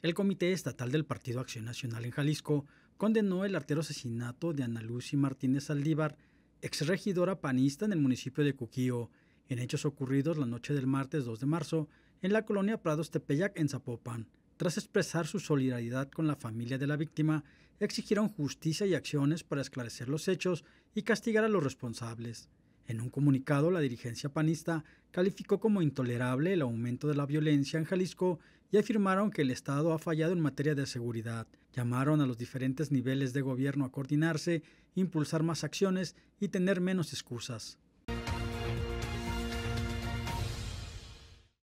El Comité Estatal del Partido Acción Nacional en Jalisco condenó el artero asesinato de Ana Lucy Martínez Saldívar, exregidora panista en el municipio de Cuquío, en hechos ocurridos la noche del martes 2 de marzo en la colonia Prados Tepeyac en Zapopan. Tras expresar su solidaridad con la familia de la víctima, exigieron justicia y acciones para esclarecer los hechos y castigar a los responsables. En un comunicado, la dirigencia panista calificó como intolerable el aumento de la violencia en Jalisco y afirmaron que el Estado ha fallado en materia de seguridad. Llamaron a los diferentes niveles de gobierno a coordinarse, impulsar más acciones y tener menos excusas.